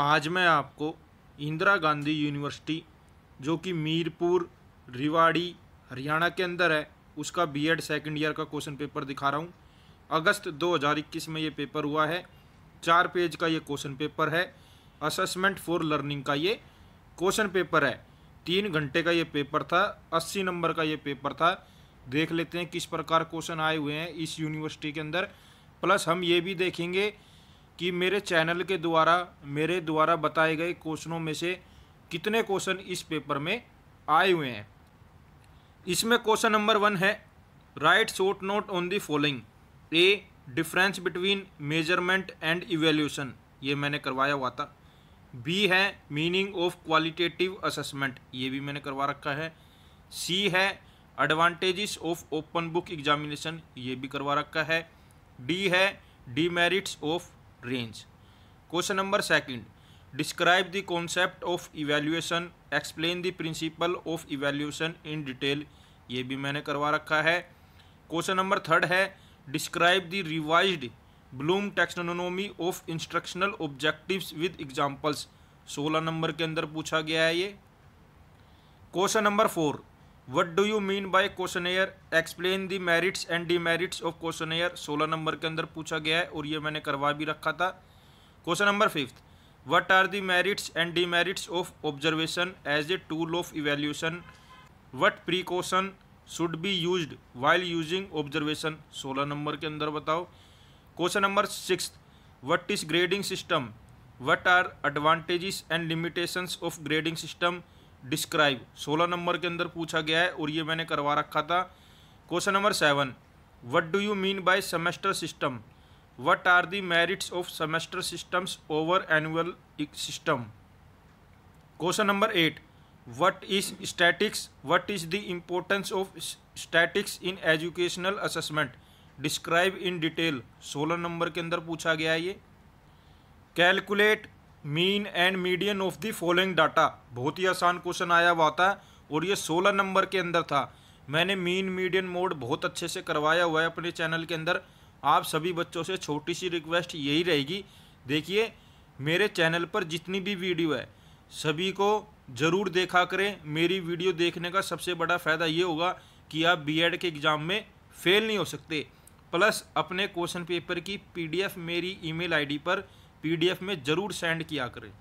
आज मैं आपको इंदिरा गांधी यूनिवर्सिटी जो कि मीरपुर रिवाड़ी हरियाणा के अंदर है उसका बीएड सेकंड ईयर का क्वेश्चन पेपर दिखा रहा हूँ अगस्त 2021 में ये पेपर हुआ है चार पेज का ये क्वेश्चन पेपर है असेसमेंट फॉर लर्निंग का ये क्वेश्चन पेपर है तीन घंटे का ये पेपर था अस्सी नंबर का ये पेपर था देख लेते हैं किस प्रकार क्वेश्चन आए हुए हैं इस यूनिवर्सिटी के अंदर प्लस हम ये भी देखेंगे कि मेरे चैनल के द्वारा मेरे द्वारा बताए गए क्वेश्चनों में से कितने क्वेश्चन इस पेपर में आए हुए हैं इसमें क्वेश्चन नंबर वन है write short note on the following A difference between measurement and evaluation ये मैंने करवाया हुआ था बी है मीनिंग ऑफ क्वालिटेटिव असेसमेंट ये भी मैंने करवा रखा है सी है advantages of open book examination ये भी करवा रखा है डी है demerits of range question number second describe the concept of evaluation explain the principle of evaluation in detail ये भी मैंने करवा रखा है क्वेश्चन नंबर थर्ड है describe the revised Bloom taxonomy of instructional objectives with examples सोलह नंबर के अंदर पूछा गया है ये question number four what do you mean bye questionnaire explain the merits and demerits of questionnaire सोलह नंबर के अंदर पूछा गया है और ये मैंने करवा भी रखा था question number fifth what are the merits and demerits of observation as a tool of evaluation what precaution should be use while using observation सोलह नंबर के अंदर बताओ question number six what is grading system what are advantages and limitations of grading system describe सोलह नंबर के अंदर पूछा गया है और ये मैंने करवा रखा था question number seven what do you mean by semester system what are the merits of semester systems over annual system question number eight what is statics what is the importance of statics in educational assessment describe in detail सोलह नंबर के अंदर पूछा गया है ये calculate mean and median of the following data बहुत ही आसान क्वेश्चन आया हुआ था और ये सोलह नंबर के अंदर था मैंने मीन मीडियन मोड बहुत अच्छे से करवाया हुआ है अपने चैनल के अंदर आप सभी बच्चों से छोटी सी रिक्वेस्ट यही रहेगी देखिए मेरे चैनल पर जितनी भी वीडियो है सभी को ज़रूर देखा करें मेरी वीडियो देखने का सबसे बड़ा फ़ायदा ये होगा कि आप बीएड के एग्ज़ाम में फेल नहीं हो सकते प्लस अपने क्वेश्चन पेपर की पीडीएफ मेरी ईमेल आईडी पर पीडीएफ में ज़रूर सेंड किया करें